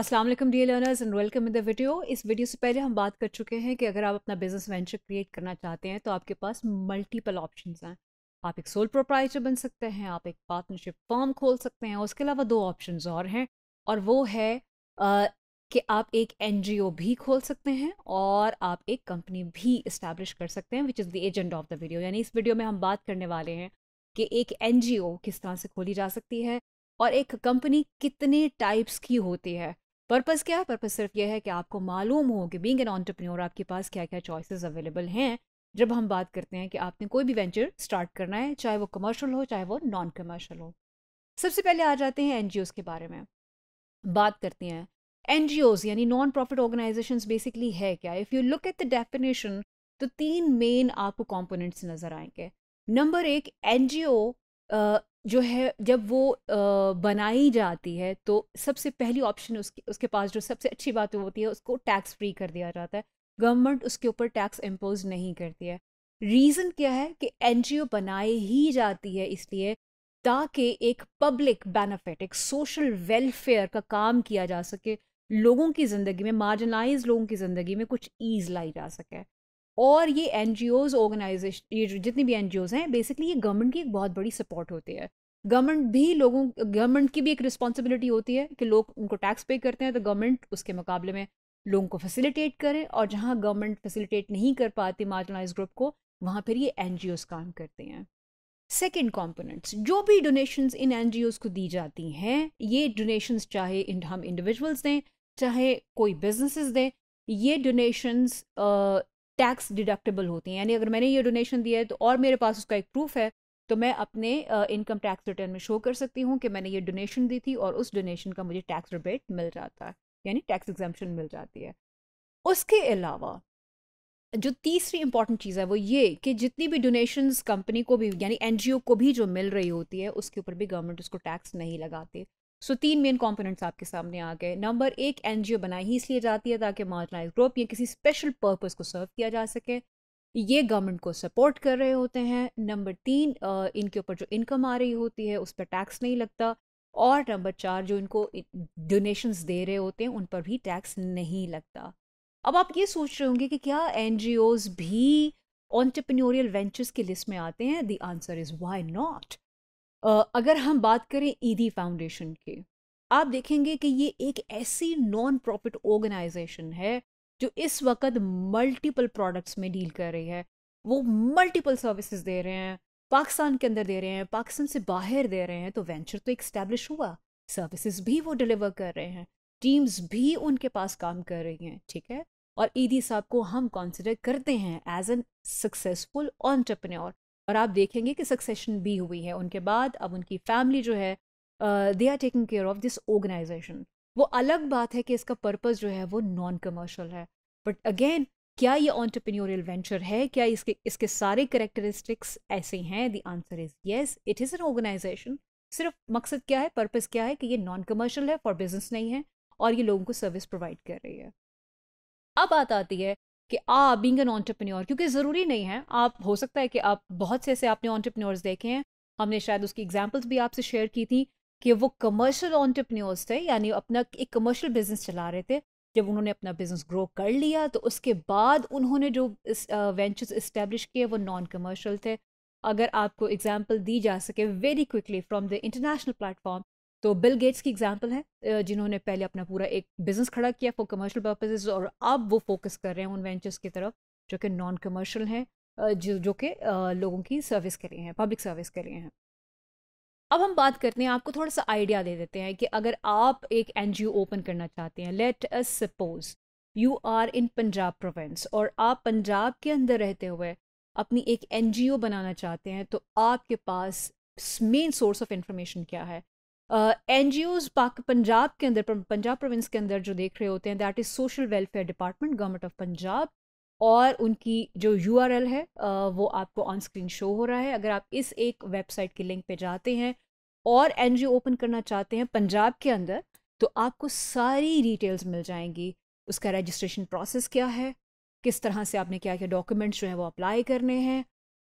अस्सलाम वालेकुम the learners and welcome in the video इस वीडियो से पहले हम बात कर चुके हैं कि अगर आप अपना बिजनेस वेंचर क्रिएट करना चाहते हैं तो आपके पास मल्टीपल ऑप्शंस हैं आप एक सोल प्रोप्राइटर बन सकते हैं आप एक पार्टनरशिप फॉर्म खोल सकते हैं उसके अलावा दो ऑप्शन और हैं और वो है कि आप एक एन भी खोल सकते हैं और आप एक कंपनी भी इस्टेब्लिश कर सकते हैं which is the agenda of the video यानी इस वीडियो में हम बात करने वाले हैं कि एक एन किस तरह से खोली जा सकती है और एक कंपनी कितने टाइप्स की होती है पर्पज़ क्या है पर्पज़ सिर्फ ये है कि आपको मालूम हो कि बींग एन ऑन्टरप्रन्योर आपके पास क्या क्या चॉइसेस अवेलेबल हैं जब हम बात करते हैं कि आपने कोई भी वेंचर स्टार्ट करना है चाहे वो कमर्शियल हो चाहे वो नॉन कमर्शियल हो सबसे पहले आ जाते हैं एन के बारे में बात करते हैं एन यानी नॉन प्रॉफिट ऑर्गेनाइजेशन बेसिकली है क्या if you look at the definition तो तीन मेन आपको कॉम्पोनेंट्स नज़र आएंगे नंबर एक एन जो है जब वो बनाई जाती है तो सबसे पहली ऑप्शन उसके उसके पास जो सबसे अच्छी बात होती है उसको टैक्स फ्री कर दिया जाता है गवर्नमेंट उसके ऊपर टैक्स इम्पोज नहीं करती है रीज़न क्या है कि एन बनाई ही जाती है इसलिए ताकि एक पब्लिक बेनिफिट एक सोशल वेलफेयर का काम किया जा सके लोगों की ज़िंदगी में मार्जिनलाइज लोगों की ज़िंदगी में कुछ ईज लाई जा सके और ये एन जी ओज ऑर्गेनाइजेशन ये जितनी भी एन जी ओज हैं बेसिकली ये गवर्नमेंट की एक बहुत बड़ी सपोर्ट होती है गवर्नमेंट भी लोगों गवर्नमेंट की भी एक रिस्पॉन्सिबिलिटी होती है कि लोग उनको टैक्स पे करते हैं तो गवर्नमेंट उसके मुकाबले में लोगों को फैसिलिटेट करे और जहाँ गवर्नमेंट फैसिलिटेट नहीं कर पाती मार्जिनलाइज ग्रुप को वहाँ फिर ये एन काम करते हैं सेकेंड कॉम्पोनेंट्स जो भी डोनेशंस इन एन को दी जाती हैं ये डोनेशंस चाहे हम इंडिविजुअल्स दें चाहे कोई बिजनेसिस दें ये डोनेशंस टैक्स डिडक्टेबल होती हैं यानी अगर मैंने ये डोनेशन दिया है तो और मेरे पास उसका एक प्रूफ है तो मैं अपने इनकम टैक्स रिटर्न में शो कर सकती हूँ कि मैंने ये डोनेशन दी थी और उस डोनेशन का मुझे टैक्स रिबेट मिल जाता है यानी टैक्स एग्जामेशन मिल जाती है उसके अलावा जो तीसरी इंपॉर्टेंट चीज़ है वो ये कि जितनी भी डोनेशंस कंपनी को भी यानी एनजीओ को भी जो मिल रही होती है उसके ऊपर भी गवर्नमेंट उसको टैक्स नहीं लगाती सो तीन मेन कॉम्पोनेंट्स आपके सामने आ गए नंबर एक एन बनाई ही इसलिए जाती है ताकि मार्जिनाइज ग्रुप या किसी स्पेशल पर्पज़ को सर्व किया जा सके ये गवर्नमेंट को सपोर्ट कर रहे होते हैं नंबर तीन इनके ऊपर जो इनकम आ रही होती है उस पर टैक्स नहीं लगता और नंबर चार जो इनको डोनेशंस दे रहे होते हैं उन पर भी टैक्स नहीं लगता अब आप ये सोच रहे होंगे कि क्या एन भी ऑन्टरप्रनोरियल वेंचर्स की लिस्ट में आते हैं the answer is why not अगर हम बात करें ईदी फाउंडेशन की आप देखेंगे कि ये एक ऐसी नॉन प्रॉफिट ऑर्गेनाइजेशन है जो इस वक्त मल्टीपल प्रोडक्ट्स में डील कर रही है वो मल्टीपल सर्विसेज दे रहे हैं पाकिस्तान के अंदर दे रहे हैं पाकिस्तान से बाहर दे रहे हैं तो वेंचर तो एक स्टैब्लिश हुआ सर्विसेज भी वो डिलीवर कर रहे हैं टीम्स भी उनके पास काम कर रही हैं ठीक है और ईदी साहब को हम कंसिडर करते हैं एज एन सक्सेसफुल ऑन्टरप्रनोर और आप देखेंगे कि सक्सेशन भी हुई है उनके बाद अब उनकी फैमिली जो है they are taking care of this organisation वो अलग बात है कि इसका पर्पस जो है वो नॉन कमर्शियल है बट अगेन क्या ये ऑन्टरप्रेन्योरियल वेंचर है क्या इसके इसके सारे करेक्टरिस्टिक्स ऐसे हैं the answer is yes it is an organisation सिर्फ मकसद क्या है पर्पस क्या है कि ये नॉन कमर्शियल है फॉर बिजनेस नहीं है और ये लोगों को सर्विस प्रोवाइड कर रही है अब बात आती है कि आ बींग एन ऑन्टरप्रन्योर क्योंकि ज़रूरी नहीं है आप हो सकता है कि आप बहुत से ऐसे आपने ऑन्टरप्रन्योर्स देखे हैं हमने शायद उसकी एग्जाम्पल्स भी आपसे शेयर की थी कि वो कमर्शियल ऑन्टरप्रन्योर्स थे यानी अपना एक कमर्शियल बिजनेस चला रहे थे जब उन्होंने अपना बिजनेस ग्रो कर लिया तो उसके बाद उन्होंने जो वेंचर्स इस्टेब्लिश किए वो नॉन कमर्शियल थे अगर आपको एग्जाम्पल दी जा सके very quickly from the international platform तो बिल गेट्स की एग्जाम्पल है जिन्होंने पहले अपना पूरा एक बिजनेस खड़ा किया फॉर कमर्शियल पर्पजेज और अब वो फोकस कर रहे हैं उन वेंचर्स की तरफ जो कि नॉन कमर्शियल हैं जो जो कि लोगों की सर्विस के लिए हैं पब्लिक सर्विस के लिए हैं अब हम बात करते हैं आपको थोड़ा सा आइडिया दे देते हैं कि अगर आप एक एन ओपन करना चाहते हैं let us suppose you are in Punjab province और आप पंजाब के अंदर रहते हुए अपनी एक एन बनाना चाहते हैं तो आपके पास मेन सोर्स ऑफ इन्फॉर्मेशन क्या है एन जी ओज पंजाब के अंदर पंजाब प्रोविंस के अंदर जो देख रहे होते हैं that is social welfare department government of Punjab और उनकी जो यू आर एल है uh, वो आपको ऑन स्क्रीन शो हो रहा है अगर आप इस एक वेबसाइट के लिंक पे जाते हैं और एन जी ओ ओपन करना चाहते हैं पंजाब के अंदर तो आपको सारी डिटेल्स मिल जाएंगी उसका रजिस्ट्रेशन प्रोसेस क्या है किस तरह से आपने क्या क्या डॉक्यूमेंट्स जो हैं वो अप्लाई करने हैं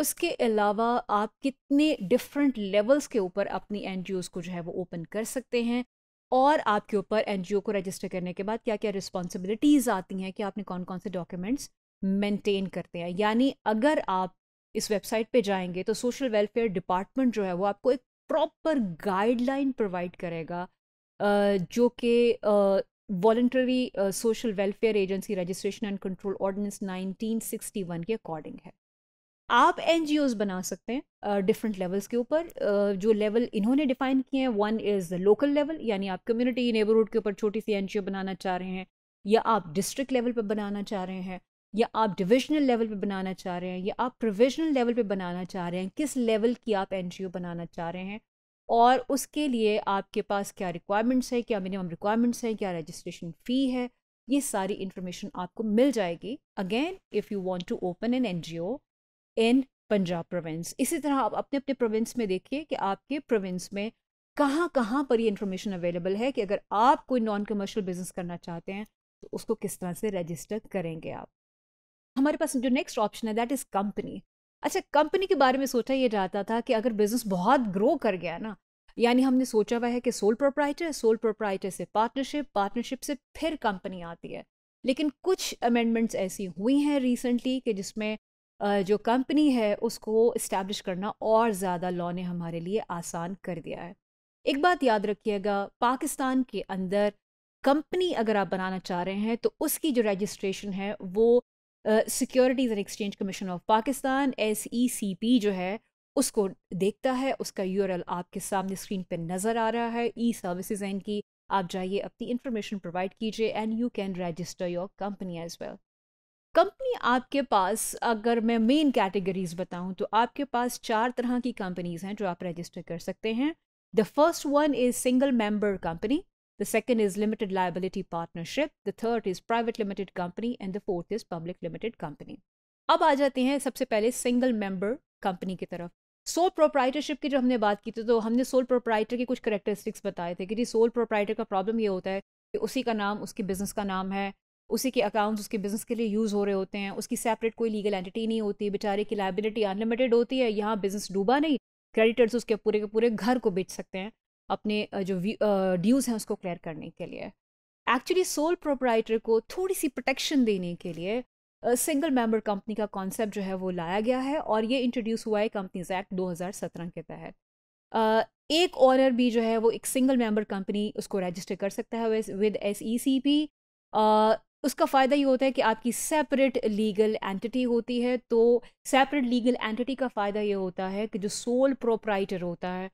उसके अलावा आप कितने डिफरेंट लेवल्स के ऊपर अपनी एन को जो है वो ओपन कर सकते हैं और आपके ऊपर एन को रजिस्टर करने के बाद क्या क्या रिस्पॉन्सिबिलिटीज़ आती हैं कि आपने कौन कौन से डॉक्यूमेंट्स मेंटेन करते हैं यानी अगर आप इस वेबसाइट पे जाएंगे तो सोशल वेलफेयर डिपार्टमेंट जो है वो आपको एक प्रॉपर गाइडलाइन प्रोवाइड करेगा जो कि voluntary social welfare agency registration and control ordinance 1961 के अकॉर्डिंग है आप एन बना सकते हैं डिफरेंट uh, लेवल्स के ऊपर uh, जो लेवल इन्होंने डिफाइन किए हैं वन इज़ लोकल लेवल यानी आप कम्युनिटी नेबरहुड के ऊपर छोटी सी एन बनाना चाह रहे हैं या आप डिस्ट्रिक्ट लेवल पर बनाना चाह रहे हैं या आप डिविजनल लेवल पर बनाना चाह रहे हैं या आप प्रोविजनल लेवल पर बनाना चाह रहे हैं किस लेवल की आप एन बनाना चाह रहे हैं और उसके लिए आपके पास क्या रिक्वायरमेंट्स हैं क्या मिनिमम रिक्वायरमेंट्स हैं क्या रजिस्ट्रेशन फ़ी है ये सारी इन्फॉर्मेशन आपको मिल जाएगी again if you want to open an NGO in Punjab province इसी तरह आप अपने अपने प्रोविंस में देखिए कि आपके प्रोविंस में कहाँ कहाँ पर ये इन्फॉर्मेशन अवेलेबल है कि अगर आप कोई नॉन कमर्शियल बिजनेस करना चाहते हैं तो उसको किस तरह से रजिस्टर करेंगे आप हमारे पास जो नेक्स्ट ऑप्शन है दैट इज़ कंपनी अच्छा कंपनी के बारे में सोचा ये जाता था कि अगर बिजनेस बहुत ग्रो कर गया ना यानी हमने सोचा हुआ है कि सोल प्रोप्राइटर सोल प्रोप्राइटर से पार्टनरशिप पार्टनरशिप से फिर कंपनी आती है लेकिन कुछ अमेंडमेंट्स ऐसी हुई हैं रिसेंटली कि जिसमें जो कंपनी है उसको इस्टेब्लिश करना और ज़्यादा लॉ ने हमारे लिए आसान कर दिया है एक बात याद रखिएगा पाकिस्तान के अंदर कंपनी अगर आप बनाना चाह रहे हैं तो उसकी जो रजिस्ट्रेशन है वो securities and exchange commission of Pakistan S E C P जो है उसको देखता है उसका यू आपके सामने स्क्रीन पर नज़र आ रहा है ई सर्विसेज एंड की आप जाइए अपनी इंफॉर्मेशन प्रोवाइड कीजिए and you can register your company as well company आपके पास अगर मैं मेन कैटेगरीज बताऊं तो आपके पास चार तरह की कंपनीज हैं जो आप रजिस्टर कर सकते हैं the first one is single member company the second is limited liability partnership the third is private limited company and the fourth is public limited company अब आ जाते हैं सबसे पहले सिंगल मेंबर कंपनी की तरफ सोल प्रोप्राइटरशिप की जो हमने बात की थी तो हमने सोल प्रोप्राइटर के कुछ करेक्टरिस्टिक्स बताए थे कि जी सोल प्रोप्राइटर का प्रॉब्लम ये होता है कि उसी का नाम उसके बिजनेस का नाम है उसी के अकाउंट्स उसके बिज़नेस के लिए यूज़ हो रहे होते हैं उसकी सेपरेट कोई लीगल एंटिटी नहीं होती बेचारे की लाइबिलिटी अनलिमिटेड होती है यहाँ बिज़नेस डूबा नहीं क्रेडिटर्स उसके पूरे के पूरे घर को बेच सकते हैं अपने जो ड्यूज़ हैं उसको क्लियर करने के लिए एक्चुअली सोल प्रोपराइटर को थोड़ी सी प्रोटेक्शन देने के लिए सिंगल मेंबर कंपनी का कॉन्सेप्ट जो है वो लाया गया है और ये इंट्रोड्यूस हुआ है कंपनीज एक्ट 2017 के तहत एक ऑनर भी जो है वो एक सिंगल मेंबर कंपनी उसको रजिस्टर कर सकता है with S E C P उसका फ़ायदा ये होता है कि आपकी सेपरेट लीगल एंटिटी होती है तो सेपरेट लीगल एंटिटी का फ़ायदा ये होता है कि जो सोल प्रोप्राइटर होता है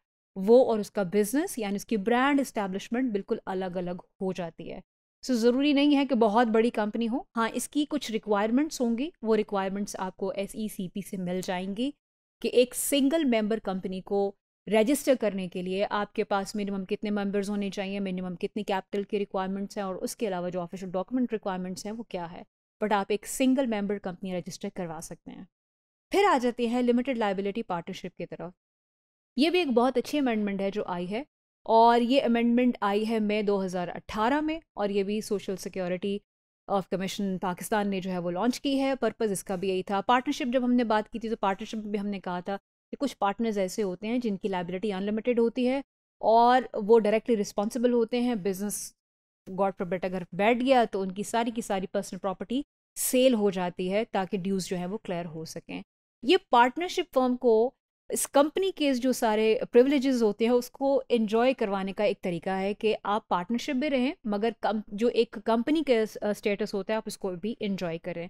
वो और उसका बिजनेस यानी उसकी ब्रांड इस्टेब्लिशमेंट बिल्कुल अलग अलग हो जाती है सो so, ज़रूरी नहीं है कि बहुत बड़ी कंपनी हो हाँ इसकी कुछ रिक्वायरमेंट्स होंगी वो रिक्वायरमेंट्स आपको एस e से मिल जाएंगी कि एक सिंगल मेंबर कंपनी को रजिस्टर करने के लिए आपके पास मिनिमम कितने मेंबर्स होने चाहिए मिनिमम कितनी कैपिटल की रिक्वायरमेंट्स हैं और उसके अलावा जो ऑफिशियल डॉक्यूमेंट रिक्वायरमेंट्स हैं वो क्या है बट आप एक सिंगल मेंबर कंपनी रजिस्टर करवा सकते हैं फिर आ जाती है लिमिटेड लाइबिलिटी पार्टनरशिप की तरफ ये भी एक बहुत अच्छी अमेंडमेंट है जो आई है और ये अमेंडमेंट आई है मई दो में और ये भी social security of commission Pakistan ने जो है वो लॉन्च की है पर्पज़ इसका भी यही था पार्टनरशिप जब हमने बात की थी तो पार्टनरशिप में भी हमने कहा था कि कुछ पार्टनर्स ऐसे होते हैं जिनकी लाइबिलिटी अनलिमिटेड होती है और वो डायरेक्टली रिस्पॉन्सिबल होते हैं बिजनेस गॉड प्रोबेट अगर बैठ गया तो उनकी सारी की सारी पर्सनल प्रॉपर्टी सेल हो जाती है ताकि ड्यूज़ जो है वो क्लियर हो सकें ये पार्टनरशिप फर्म को इस कंपनी के जो सारे प्रिवलेजेस होते हैं उसको इन्जॉय करवाने का एक तरीका है कि आप पार्टनरशिप में रहें मगर कम जो एक कंपनी का स्टेटस होता है आप उसको भी इन्जॉय करें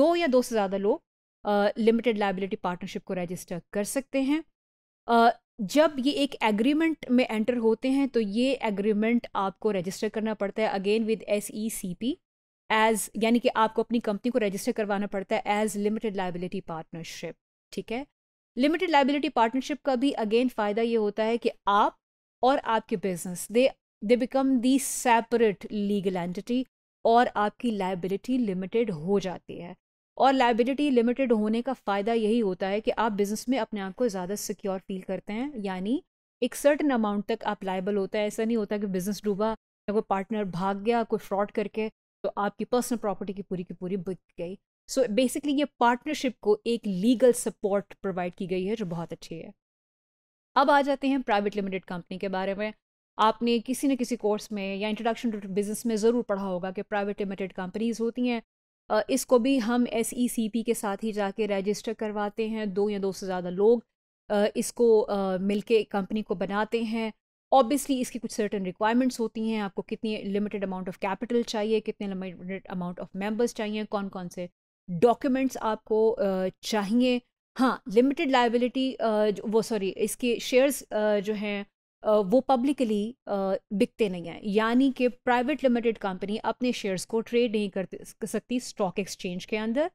दो या दो से ज़्यादा लोग लिमिटेड लाइबिलिटी पार्टनरशिप को रजिस्टर कर सकते हैं uh, जब ये एक एग्रीमेंट में एंटर होते हैं तो ये एग्रीमेंट आपको रजिस्टर करना पड़ता है again with S E C P as यानी कि आपको अपनी कंपनी को रजिस्टर करवाना पड़ता है एज लिमिटेड लाइबिलिटी पार्टनरशिप ठीक है लिमिटेड लाइबिलिटी पार्टनरशिप का भी अगेन फ़ायदा ये होता है कि आप और आपके business they they become the separate legal entity और आपकी लाइबिलिटी लिमिटेड हो जाती है और लाइबिलिटी लिमिटेड होने का फ़ायदा यही होता है कि आप बिज़नेस में अपने आप को ज़्यादा सिक्योर फील करते हैं यानी एक सर्टन अमाउंट तक आप लाइबल होता है ऐसा नहीं होता कि बिज़नेस डूबा या कोई पार्टनर भाग गया कोई फ्रॉड करके तो आपकी पर्सनल प्रॉपर्टी की पूरी की पूरी बिक गई सो so बेसिकली ये पार्टनरशिप को एक लीगल सपोर्ट प्रोवाइड की गई है जो बहुत अच्छी है अब आ जाते हैं प्राइवेट लिमिटेड कंपनी के बारे में आपने किसी न किसी कोर्स में या इंट्रोडक्शन टू बिजनेस में ज़रूर पढ़ा होगा कि प्राइवेट लिमिटेड कंपनीज होती हैं इसको भी हम एस e के साथ ही जाके रजिस्टर करवाते हैं दो या दो से ज़्यादा लोग इसको मिलके कंपनी को बनाते हैं ऑब्वियसली इसकी कुछ सर्टन रिक्वायरमेंट्स होती हैं आपको कितनी लिमिटेड अमाउंट ऑफ कैपिटल चाहिए कितने लिमिटेड अमाउंट ऑफ मेंबर्स चाहिए कौन कौन से डॉक्यूमेंट्स आपको चाहिए हाँ लिमिटेड लाइबिलिटी वो सॉरी इसके शेयर्स जो हैं वो पब्लिकली बिकते नहीं हैं यानी कि प्राइवेट लिमिटेड कंपनी अपने शेयर्स को ट्रेड नहीं कर सकती स्टॉक एक्सचेंज के अंदर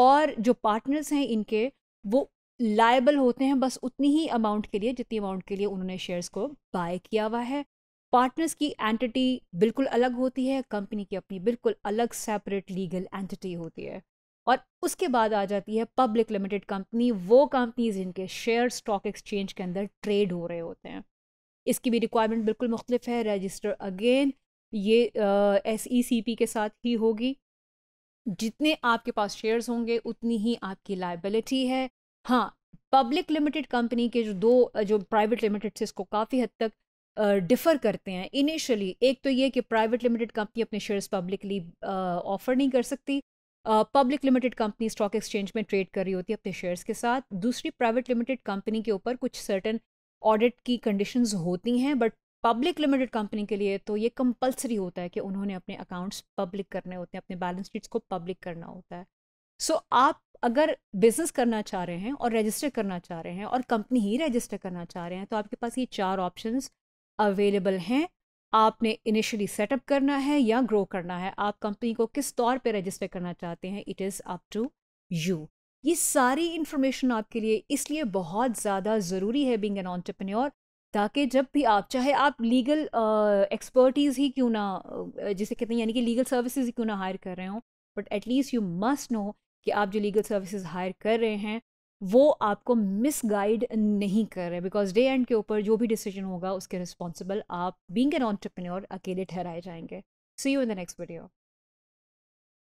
और जो पार्टनर्स हैं इनके वो लाइबल होते हैं बस उतनी ही अमाउंट के लिए जितनी अमाउंट के लिए उन्होंने शेयर्स को बाय किया हुआ है पार्टनर्स की एंटिटी बिल्कुल अलग होती है कंपनी की अपनी बिल्कुल अलग सेपरेट लीगल एंटिटी होती है और उसके बाद आ जाती है पब्लिक लिमिटेड कंपनी वो कंपनीज जिनके शेयर स्टॉक एक्सचेंज के अंदर ट्रेड हो रहे होते हैं इसकी भी रिक्वायरमेंट बिल्कुल मुख्तलिफ है रजिस्टर अगेन ये एस ई सी पी के साथ ही होगी जितने आपके पास शेयर्स होंगे उतनी ही आपकी लाइबिलिटी है हाँ पब्लिक लिमिटेड कंपनी के जो दो जो प्राइवेट लिमिटेड से इसको काफ़ी हद तक डिफ़र करते हैं इनिशियली एक तो ये कि प्राइवेट लिमिटेड कंपनी अपने शेयर्स पब्लिकली ऑफर नहीं कर सकती public limited company stock exchange में ट्रेड कर रही होती है अपने शेयर्स के साथ दूसरी प्राइवेट लिमिटेड कंपनी के ऊपर कुछ सर्टन ऑडिट की कंडीशंस होती हैं बट पब्लिक लिमिटेड कंपनी के लिए तो ये कंपलसरी होता है कि उन्होंने अपने अकाउंट्स पब्लिक करने होते हैं अपने बैलेंस शीट्स को पब्लिक करना होता है सो so, आप अगर बिजनेस करना चाह रहे हैं और रजिस्टर करना चाह रहे हैं और कंपनी ही रजिस्टर करना चाह रहे हैं तो आपके पास ये चार ऑप्शंस अवेलेबल हैं आपने इनिशियली सेटअप करना है या ग्रो करना है आप कंपनी को किस तौर पे रजिस्टर करना चाहते हैं it is up to you ये सारी इन्फॉर्मेशन आपके लिए इसलिए बहुत ज़्यादा ज़रूरी है बिंग एन ऑन्टरप्रन्योर ताकि जब भी आप चाहे आप लीगल एक्सपर्टीज़ uh, ही क्यों ना जिसे कहते हैं यानी कि लीगल सर्विसेज ही क्यों ना हायर कर रहे हो but at least you must know कि आप जो लीगल सर्विसेज हायर कर रहे हैं वो आपको मिस गाइड नहीं कर रहे बिकॉज डे एंड के ऊपर जो भी डिसीजन होगा उसके रिस्पॉन्सिबल आप बींग एन ऑन्टरप्रन्योर अकेले ठहराए जाएंगे see you in the next video